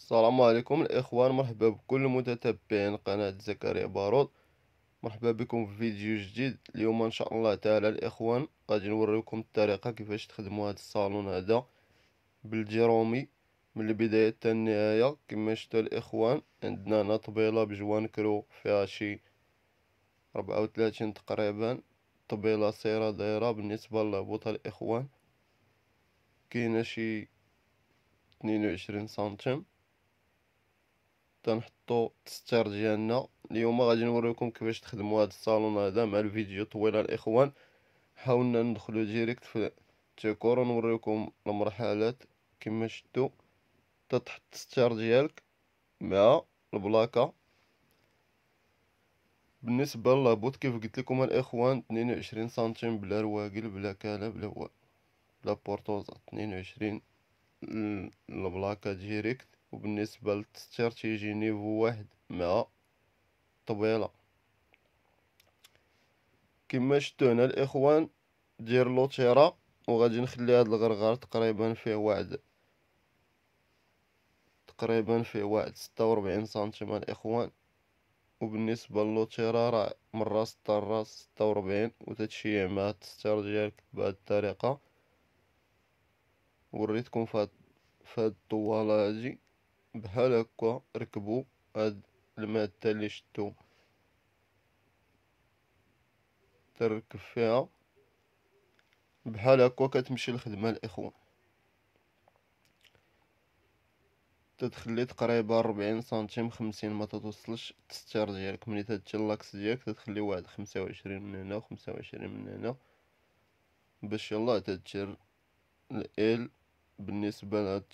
السلام عليكم الاخوان مرحبا بكل متتبعين قناة زكريا باروت مرحبا بكم في فيديو جديد اليوم ان شاء الله تعالى الاخوان غادي نوريكم الطريقة كيفاش تخدموا هذا الصالون هذا بالجيرومي من البداية حتى النهاية كما شتو الاخوان عندنا هنا طبيلة بجوان كرو فيها شي ربعة وثلاثين تقريبا طبيلة صغيرة دايرة بالنسبة للهبوط الاخوان كاينة شي اثنين وعشرين سنتيم تنحطو التستير ديالنا اليوم غادي نوريكم كيفاش تخدموا هذا الصالون هذا مع الفيديو طويله الاخوان حاولنا ندخلو ديريكت في التيكور ونوريكم المرحلات كما شفتوا تتحط الستار ديالك مع البلاكه بالنسبه للابوت كيف قلت لكم الاخوان 22 سنتيم بلا رواقل بلا كاله بلا و... بلا بورطوزه 22 البلاكه ديريكت وبالنسبة للتستير تيجي نيفو واحد مع طبيلة كما شتو هنا الاخوان دير لوتيرا وغادي نخلي هاد الغرغر تقريبا فيه واحد تقريبا فيه واحد ستة وربعين سنتيم الاخوان وبالنسبة للوتيرا راه من راس حتى لراس ستة وربعين وتتشيع مع التستير ديالك بهاد الطريقة وريتكم فهاد فهاد الطوالة هادي بحال هكا ركبوا هاد المادة اللي شتو تركب فيها بحال هكا كتمشي الخدمة الاخوان تتخلي تقريبا 40 سنتيم 50 ما تتوصلش تستار ديالك ملي تتجي اللاكس ديالك تتخلي واحد 25 من هنا و 25 من هنا باش يلا تتجر ال بالنسبة لهاد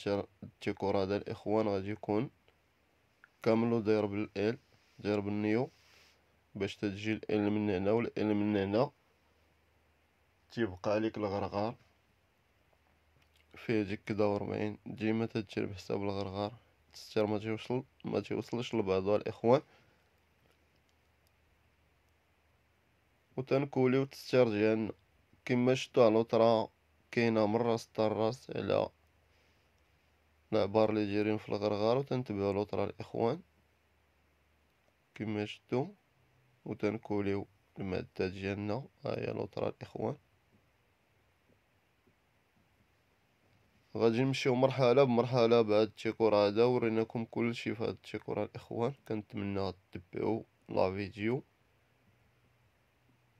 التيكور هذا الاخوان غادي يكون كاملو داير بالال داير بالنيو باش تتجي الال من هنا والال من هنا تيبقى عليك الغرغار فيه ديك كدا وربعين ديما تدير بحساب الغرغار تستر ما تيوصل ما تيوصلش لبعضو الاخوان وتنكولي وتستر ديالنا كما شفتو على الوتره كاينة من راس الراس على العبار لي جايين في الغرغره وتنتبعو لوطرا الإخوان كما شفتوا وتنكوليو المادة ديالنا هاهي لوطرا الإخوان غادي نمشيو مرحله بمرحله بهاد التيكور هذا وريناكم كلشي في هاد التيكور الاخوان كنتمنى تتبعوا لا فيديو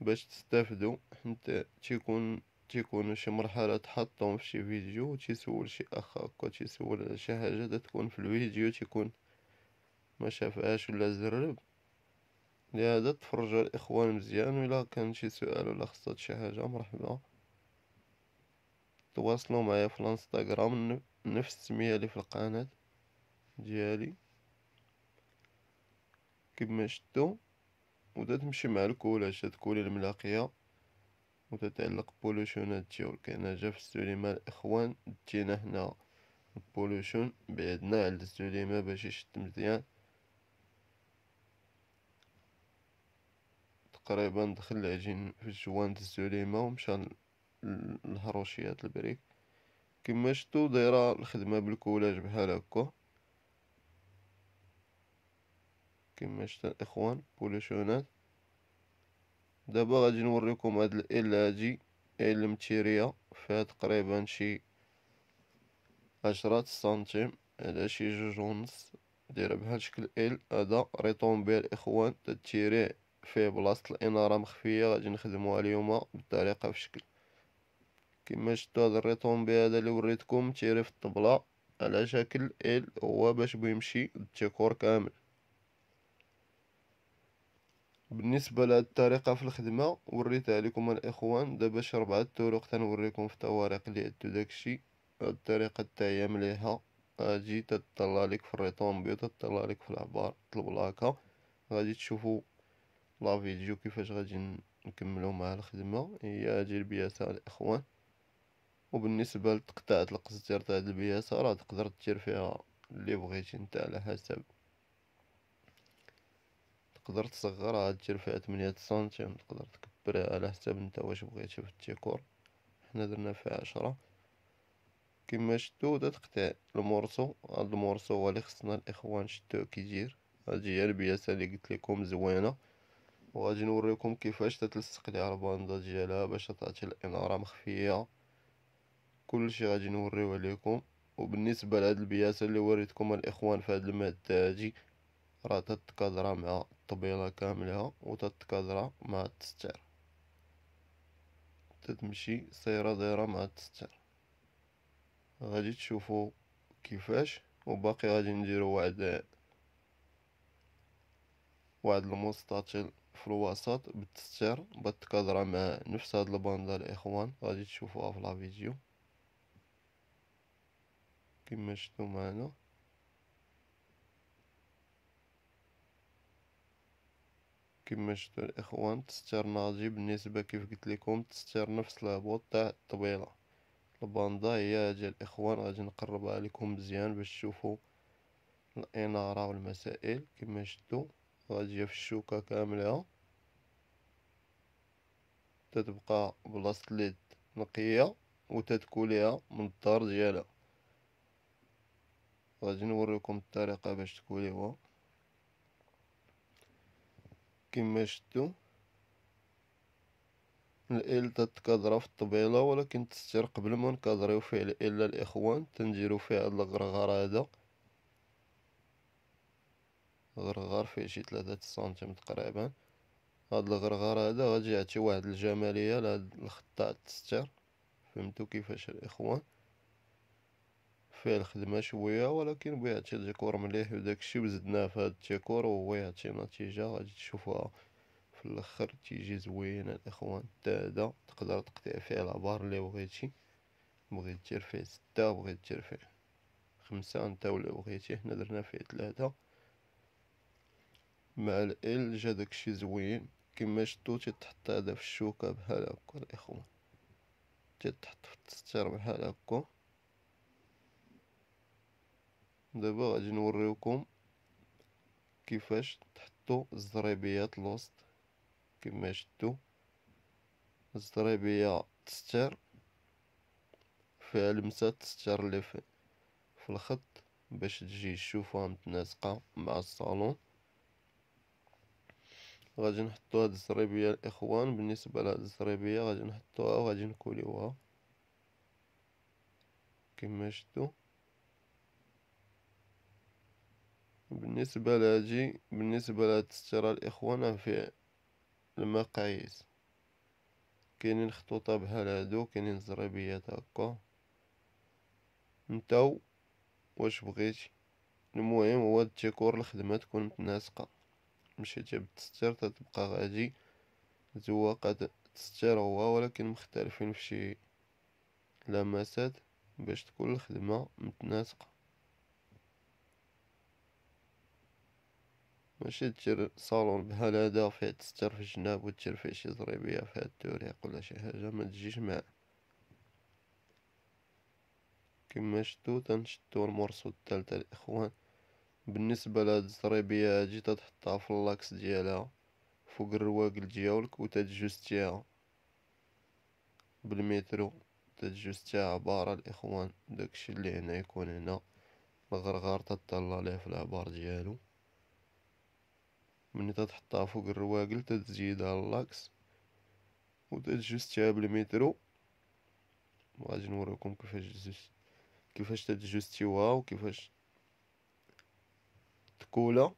باش تستافدوا حيت تيكون تيكونوا شي مرحلة تحطهم في شي فيديو تيسول شي اخ هكا تيسول على شي حاجة تكون في الفيديو تيكون ما شافهاش ولا زرب لهذا تفرجوا الاخوان مزيان ولا كان شي سؤال ولا خصات شي حاجه مرحبا تواصلوا معايا في الانستغرام نفس السميه اللي في القناه ديالي كما شفتوا ودا تمشي مع الكولاج هاد الملاقيه وتتعلق بولوشونات جيولك هنا جا في السوليما الإخوان دينا هنا بولوشون بعدنا على السوليما باش يشد مزيان تقريبا دخل العجين في الجوان د السوليما ومشى للهروشيات البريك كما شتو دايرة الخدمة بالكولاج بحال هكا كما شتا الإخوان بولوشونات دابا غادي نوريكم هاد ال هادي ال متيريه فيها تقريبا شي عشرة سنتيم على شي جوج ونص دايره بحال شكل ال هذا ريطومبي الاخوان تتيريه فيه بلاصه الاناره مخفيه غادي نخدموها اليوم بالطريقه في شكل كما شفتوا هذا الريطومبي هذا اللي وريتكم تيري في الطبله على شكل ال هو باش بيمشي الديكور كامل بالنسبه لهاد الطريقه في الخدمه وريتها لكم الاخوان دابا شي اربعه طرق تنوريكم في الطوارق اللي ادو داكشي هاد الطريقه تاعي مليحه اجي تطلع لك في بيض تطلع لك في العبار لاكا غادي تشوفوا لا فيديو كيفاش غادي نكملوا مع الخدمه هي اجي البياسه الاخوان وبالنسبه لتقطاع القزتير تاع هاد البياسه راه تقدر دير فيها اللي بغيتي نتا على حسب تقدر تصغرها دير فيها تمنية سنتيم يعني تقدر تكبرها على حساب نتا واش بغيتي في الديكور حنا درنا فيها عشرة كيما شتو دا تقطع المورسو هاد المورسو هو اللي خصنا الاخوان شتوه كيدير هادي هي البياسة اللي قلت لكم زوينة وغادي نوريكم كيفاش تتلصق ليها الباندا ديالها باش تعطي الانارة مخفية كلشي غادي نوريو لكم وبالنسبة لهاد البياسة اللي وريتكم الاخوان في هاد المادة هادي راه تتكادرا مع الطبيلة كاملة و تتكادرا مع التستار تتمشي سيرة دايرة مع التستار غادي تشوفو كيفاش وباقي غادي نديرو واحد واحد المستطيل في الوسط بالتستار بتكادرا مع نفس هاد الباندا الاخوان غادي تشوفوها في لا فيديو كما شفتو معنا كما شفتوا الاخوان تستر ناجي بالنسبه كيف قلت لكم تستر نفس الهبوط تاع الطبيله الباندا هي هادي الاخوان غادي نقربها لكم مزيان باش تشوفوا الاناره والمسائل كما شفتوا غاديه في الشوكه كامله تتبقى بلاصه اليد نقيه وتتكوليها من الدار ديالها غادي نوريكم الطريقه باش تكوليوها كما شتو الال تتكادرا في الطبيلة ولكن تستر قبل ما نكادريو فيه الا الاخوان تنديرو فيه هاد الغرغر هذا غرغر فيه شي ثلاثة سنتيم تقريبا هاد الغرغر هذا غادي يعطي واحد الجمالية لهاد الخطاء التستر فهمتو كيفاش الاخوان في الخدمة شوية ولكن بغي يعطي ديكور مليح وداكشي وزدناه هاد الديكور وهو يعطي نتيجة غادي تشوفوها في الاخر تيجي زوينة الاخوان هدا تقدر تقطع فيه العبار اللي بغيتي بغيت دير فيه ستة بغيت دير فيه خمسة نتا ولا بغيتي حنا درنا فيه تلاتة مع ال جا داكشي زوين كيما شتو تيتحط هذا في الشوكة بحال هكا الاخوان تيتحط في التستير بحال هكا دابا غادي نوريوكم كيفاش تحطو الزريبيات الوسط كما شتو الزريبيه تستر فيها لمسه تستر اللي في, في الخط باش تجي تشوفها متناسقه مع الصالون غادي نحطو هاد الزريبيه الاخوان بالنسبه لهاد الزريبيه غادي نحطوها وغادي نكوليوها كما شتو بالنسبة لاجي بالنسبة لهاد الإخوان راه فيه المقاييس كاينين خطوطة بحال هادو كاينين زربيات هكا نتاو واش بغيتي المهم هو الديكور الخدمة تكون متناسقة مشيتي بالتستير تتبقى غادي زواقة تستير هو ولكن مختلفين في شي لمسات باش تكون الخدمة متناسقة ماشي دير صالون بحال هدا فيه تستر في الجناب ودير فيه شي زريبية فيها التوريق ولا شي حاجة ما تجيش معاه كما شتو تنشتو المرسو التالتة الاخوان بالنسبة لهاد الزريبية هادي تتحطها في اللاكس ديالها فوق الرواقل ديالك وتتجوستيها بالمترو تتجوستيها عبارة الاخوان داكشي اللي هنا يكون هنا الغرغار تطلع ليه في العبار ديالو من تتحطها فوق الرواقل تتزيدها اللاكس وتتجوستها بالمترو وغادي نوريكم كيفاش جوست كيفاش تتجوستيوها وكيفاش تكولا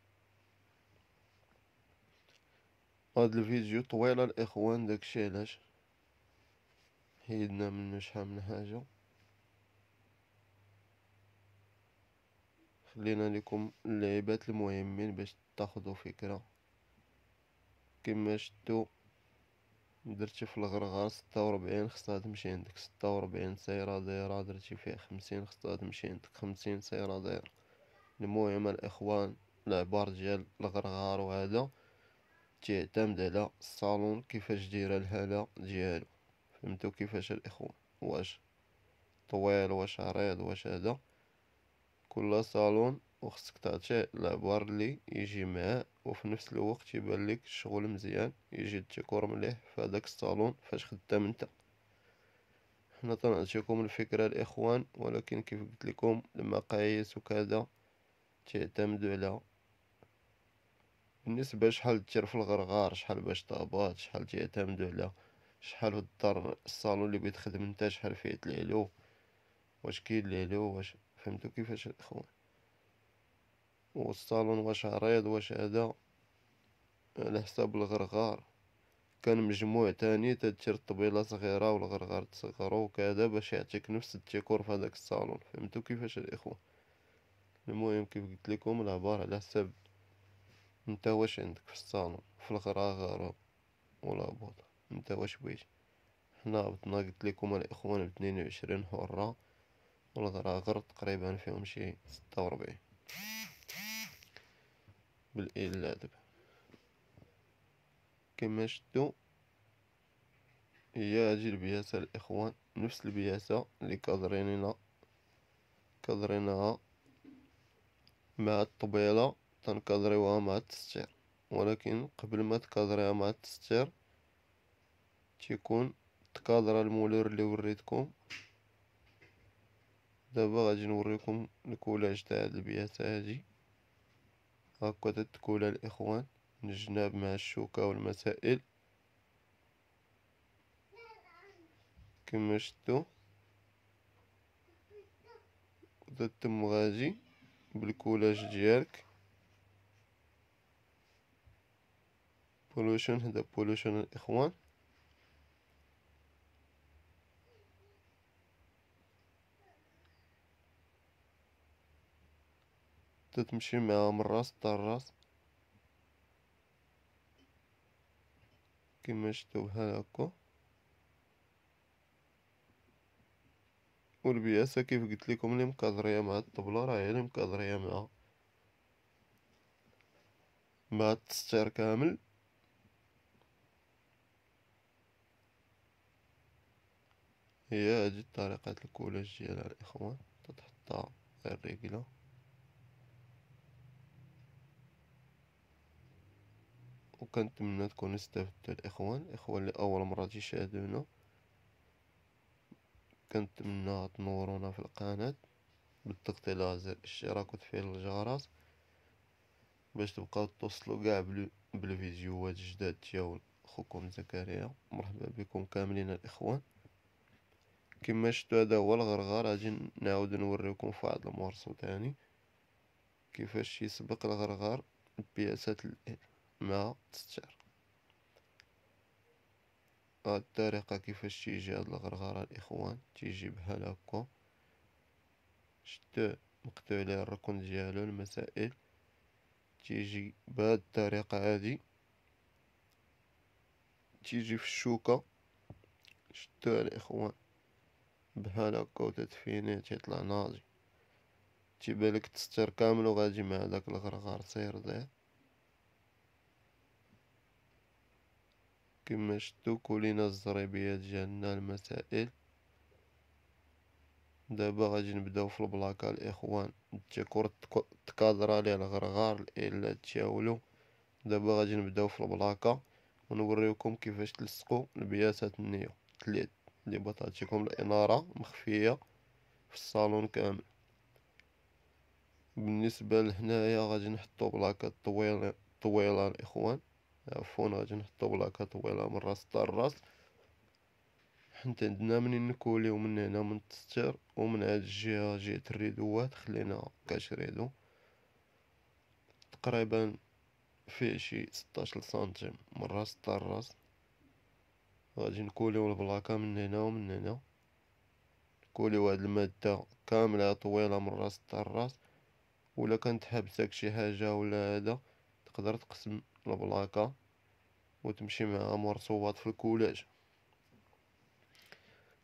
هاد الفيديو طويله الاخوان داكشي علاش هيدنا منه شحال من حاجه خلينا لكم اللعبات المهمين باش تاخدو فكرة كما شتو درتي في الغرغار ستة خصها تمشي عندك ستة سيرة دايرة درتي فيها خمسين خصها تمشي عندك خمسين سيرة دايرة المهم الإخوان العبار ديال الغرغار وهذا تعتمد على الصالون كيفاش دايره الهالة ديالو فهمتو كيفاش الإخوان واش طويل واش عريض واش هذا كل صالون وخصك تعطي العبار اللي يجي معاه وفي نفس الوقت يبان لك الشغل مزيان يجي الديكور مليح في هذاك الصالون فاش خدام انت حنا تنعطيكم الفكره الاخوان ولكن كيف قلت لكم المقاييس وكذا تعتمدوا على بالنسبه شحال تير في الغرغار شحال باش طابات شحال تعتمدوا على شحال الدار الصالون اللي بغيت تخدم شحال فيه العلو واش كاين العلو واش فهمتوا كيفاش الاخوان والصالون واش عريض واش هذا على حساب الغرغار كان مجموع تاني تدير الطبيلة صغيرة والغرغار تصغرو وكذا باش يعطيك نفس التيكور في هذاك الصالون فهمتو كيفاش الاخوة المهم كيف قلت لكم العبارة على حساب انت واش عندك في الصالون في الغرغار ولا بوط انت واش بيش حنا هبطنا قلت لكم الاخوان بثنين وعشرين حرة والغرغر تقريبا فيهم شي ستة وربعين بالايد دابا كما شتو هي هادي البياسة الاخوان نفس البياسة اللي كادرينينا كادرينها مع الطبيلة تنكادريوها مع التستير ولكن قبل ما تكادريها مع التستير تيكون تكادرا المولور اللي وريتكم دابا غادي نوريكم الكولاج تاع هاد البياسة هادي هكذا التكولة الإخوان من الجناب مع الشوكة والمسائل كما شتو هكذا مغازي بالكولاج ديالك بولوشن هذا بولوشن الإخوان تتمشي معاها من راس حتى الراس كما شتو بحال هكا والبياسة كيف قلت لكم اللي مكادريه مع الطبله راه هي اللي يعني مكادريه مع مع التستير كامل هي هذه طريقه الكولاج ديالها الاخوان تتحطها غير رجله وكنتمنى تكونوا استفدتوا الاخوان الاخوان اللي اول مره تيشاهدونا كنتمنى تنورونا في القناه بالضغط على زر الاشتراك وتفعيل الجرس باش تبقاو توصلوا كاع بالفيديوهات الجداد ديال اخوكم زكريا مرحبا بكم كاملين الاخوان كما شفتوا هذا هو الغرغر غادي نعاود نوريكم في واحد المورسو تاني كيفاش يسبق الغرغر البياسات مع تستار هاد الطريقه كيفاش تيجي هاد الغرغره الاخوان تيجي بحال هكا شتو مقطوع الركن ديالو المسائل تيجي بهاد الطريقه هادي تيجي في الشوكه شتو الاخوان بحال هكا وتدفيني تيطلع ناضي تيبان لك التستير كامل وغادي مع داك الغرغار سير داير كما شتو كلنا الزريبية ديالنا المسائل دابا غادي نبداو في البلاكه الاخوان التكور تكادرا ليه الغرغار الا تياولو دابا غادي نبداو في البلاكه ونوريكم كيفاش تلصقوا البياسات النيو ثلاث اللي بطاتيكم الاناره مخفيه في الصالون كامل بالنسبه لهنايا غادي نحطو بلاكه طويله طويله الاخوان عفوا غادي نحطو بلاكا طويلة من راس حتى الراس حنت عندنا منين نكوليو من هنا من التستير ومن هاد الجهة جهة الريدوات خلينا كاش ريدو تقريبا فيه شي ستاشر سنتيم من راس حتى الراس غادي نكوليو البلاكة من هنا ومن هنا نكوليو هاد المادة كاملة طويلة من راس حتى الراس ولا كانت حابسك شي حاجة ولا هذا تقدر تقسم البلاكة وتمشي معها صوات في الكولاج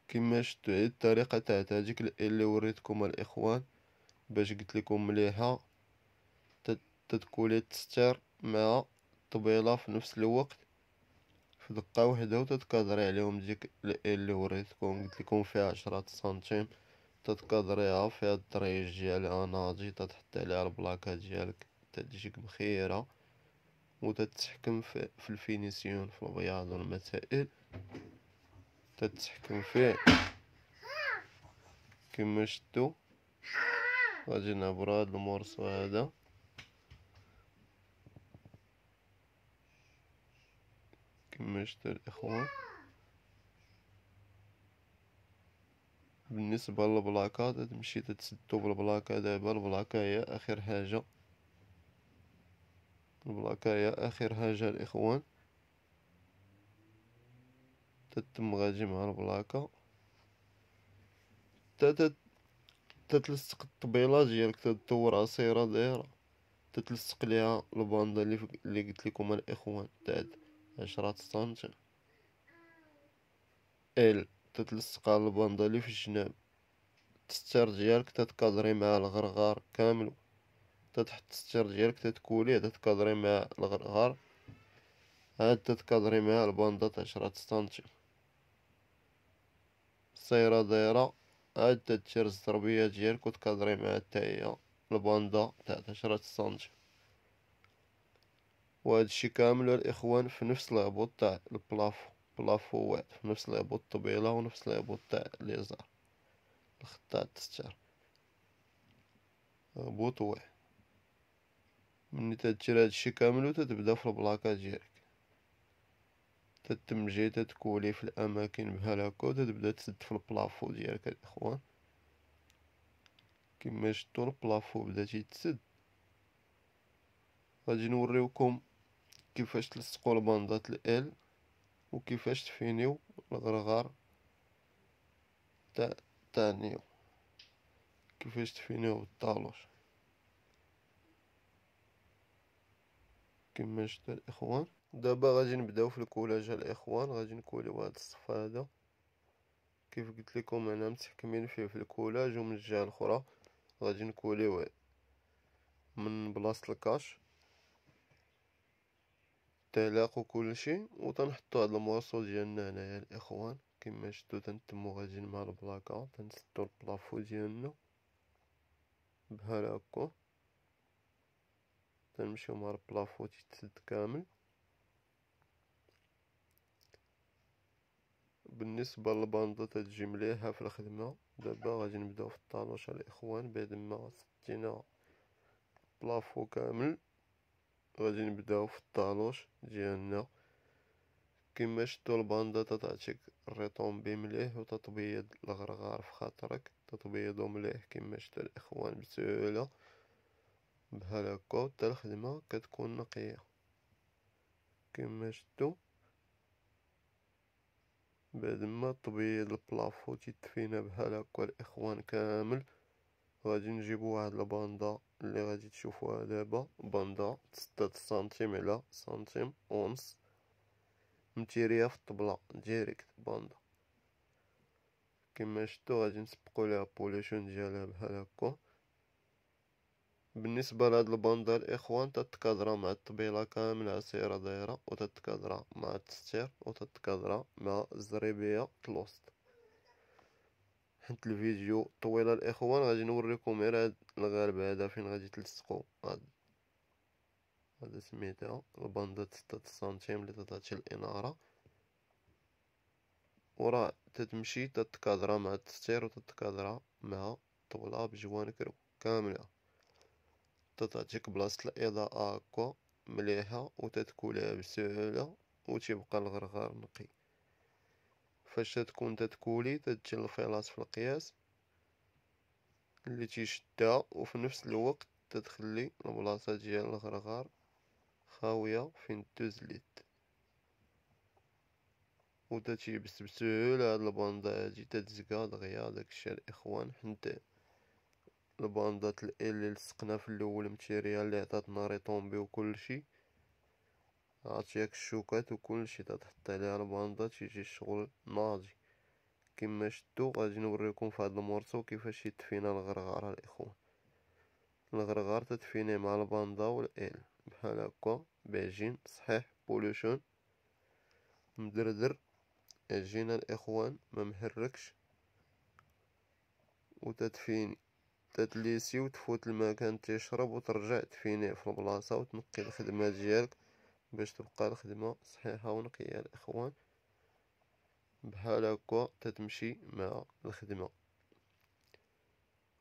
كما شفتوا الطريقه تاع هذيك اللي وريتكم الاخوان باش قلت لكم مليحه تتكولي تستر مع الطبيله في نفس الوقت في دقه واحده وتتكادري عليهم ديك اللي وريتكم قلت لكم فيها عشرة سنتيم تتكادريها فيها الدريج ديالها ناضي تتحط عليها البلاكه ديالك تجيك بخيره وتتحكم في الفينيسيون في البياض والمسائل تتحكم فيه كما شتو غادي نعبر هاد المورسو هذا كما شتو الاخوان بالنسبه للبلاكه تمشي تتسدو بالبلاكه دابا البلاكه هي اخر حاجه هي اخر حاجة الاخوان تتم غادي مع البلاكا تتلصق الطبيلة ديالك تدور عصيرة دايرة تتلصق ليها الباندا اللي, اللي قلت لكم الاخوان تاع عشرة سنتي ال تتلصق على الباندا اللي في الجناب تستر ديالك تتكادري مع الغرغار كامل تتحط الستير ديالك تتكولي تتكادري مع الغرغار عاد تتكادري مع الباندا تاع عشرة سنتيم السيرة دايرة عاد تتشير الزربية ديالك وتكادري مع حتى هي الباندا تاع عشرة سنتيم و هادشي كامل الاخوان في نفس العبوط تاع البلافو بلافو واحد في نفس العبوط الطبيله ونفس العبوط تاع ليزار الخط تاع التستار هبوط واحد ملي تدير هادشي كامل وتتبدا في البلاكات ديالك تتمجي تتكولي في الاماكن بحال هكا وتتبدا تسد في البلافو ديالك الاخوان كما شفتو البلافو بدا تيتسد غادي نوريوكم كيفاش تلصقوا البندات الال وكيفاش تفينيو الغرغار تاع تانيو كيفاش تفينيو الطالوش كما شفتوا الاخوان دابا غادي نبداو في الكولاج الاخوان غادي نكوليو هاد الصف هذا كيف قلت لكم انا متحكمين فيه في الكولاج ومن الجهه الاخرى غادي نكوليو من بلاصه الكاش كل شيء وتنحطوا هاد المواصل ديالنا هنايا الاخوان كما شفتوا تنتمو غادي مع البلاكا تنسدو البلافو ديالنا بحال هكا تنمشيو مع البلافو تيتسد كامل بالنسبه للباندا تتجي مليحه في الخدمه دابا غادي نبداو في الطالوشه الاخوان بعد ما سدينا البلافو كامل غادي نبداو في الطالوش ديالنا كما شتو الباندا تتعطيك الريطومبي مليح وتطبيض الغرغار في خاطرك تتبيضو مليح كما شتو الاخوان بسهوله بحال هكا حتى الخدمة كتكون نقية كما شتو بعد ما طبيل البلافو تيتفينا بحال هكا الاخوان كامل غادي نجيبو واحد الباندا اللي غادي تشوفوها دابا باندا 6 سنتيم على سنتيم ونص متيريه في الطبلة ديريكت باندا كما شتو غادي نسبقو ليها بوليشون ديالها بحال هكا بالنسبة لهاد الباندا الاخوان تتكادرا مع الطبيلة كاملة سيرة دايرة و تتكادرا مع التستير و تتكادرا مع الزريبية الوسط حيت الفيديو طويلة الاخوان غادي نوريكم غير هاد الغالب هدا فين غادي تلصقو هاد هاد سميتها الباندا ستة سنتيم اللي تتعطي الانارة وراه تتمشي تتكادرا مع التستير و تتكادرا مع الطبلة بجوانب كاملة تتعطيك بلاصة الإضاءة هكا مليحة وتتكولها بسهولة أو تيبقى الغرغر نقي فاش تكون تتكولي تتجي الخلاط في القياس اللي تيشدها وفي نفس الوقت تتخلي البلاصة ديال الغرغر خاوية فين دوز اليد و تتيبس بسهولة هاد البندا هادي تتزكا دغيا داكشي الإخوان حنتيه الباندات اللي لصقنا في الاول ماتيريال اللي عطاتنا ريطومبي وكلشي عطيك الشوكات شيء تتحط عليها الباندات يجي الشغل ناضي كما شتو غادي نوريكم في هذا المرسو كيفاش يتفينا الغرغار الاخوان الغرغار تتفيني مع الباندا والال بحال هكا بعجين صحيح بولوشون مدردر عجينة الاخوان ما محركش وتدفيني تتليسي وتفوت المكان تيشرب وترجع تفيني في البلاصة وتنقي الخدمة ديالك باش تبقى الخدمة صحيحة ونقية الإخوان بحال هكا تتمشي مع الخدمة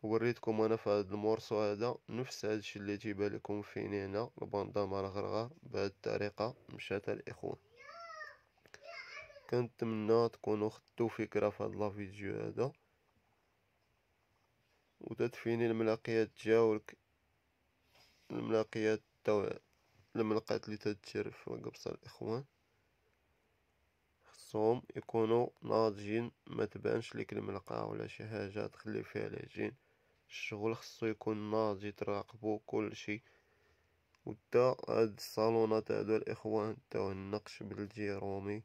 وريتكم انا في هذا المورسو هذا نفس هذا الشيء اللي تيبان لكم فين هنا الباندا مع الغرغر بهذه الطريقه مشات الاخوان كنتمنى تكونوا خدتوا فكره في هذا الفيديو هذا وتدفين الملاقيات تجاولك الملاقيات تو الملقات اللي تتجر في قبصة الإخوان خصهم يكونوا ناضجين ما تبانش ليك الملقى ولا شي حاجة تخلي فيها العجين الشغل خصو يكون ناضج تراقبو كل شيء ودا هاد الصالونات هادو الإخوان تاو النقش بالجيرومي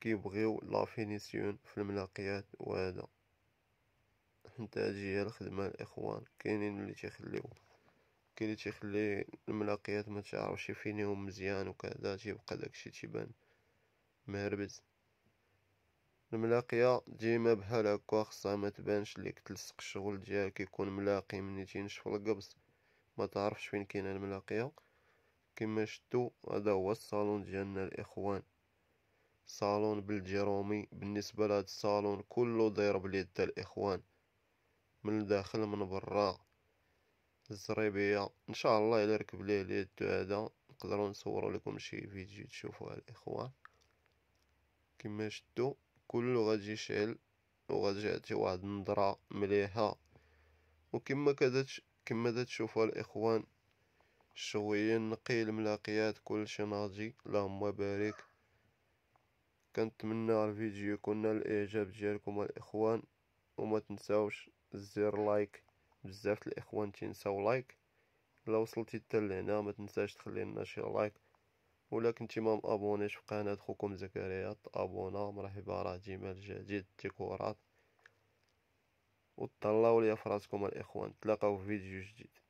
كيبغيو لافينيسيون في الملاقيات وهذا إنتاجية الخدمة الإخوان كاينين اللي تيخليو كاين لي تيخلي الملاقيات ما تعرفش فين يوم مزيان وكذا تيبقى داكشي تيبان مهربز الملاقيه ديما بحال هكا خصها ما تبانش ليك تلصق الشغل ديالك يكون ملاقي مني تينشف القبض ما تعرفش فين كاينه الملاقيه كما شتو هذا هو الصالون ديالنا الاخوان صالون بلجيرومي بالنسبه لهاد الصالون كله داير باليد الاخوان من الداخل من برا الزريبية ان شاء الله الى ركب ليه اليد هذا نقدروا نصوروا لكم شي فيديو تشوفوها الاخوان كما شتو كله غادي يشعل وغادي يعطي واحد النظره مليحه وكما كذا كما تشوفوا الاخوان شويه نقي الملاقيات كلشي ناضي اللهم بارك كنتمنى الفيديو يكون الاعجاب ديالكم الاخوان وما تنساوش زير لايك بزاف الاخوان تينساو لايك الا وصلتي حتى لهنا ما تنساش تخلي لنا شي لايك ولا كنتي ما مابونيش في قناه خوكم زكريا تابونا مرحبا راه ديما الجديد ديكورات وتهلاو ليا فراسكم الاخوان تلاقاو في فيديو جديد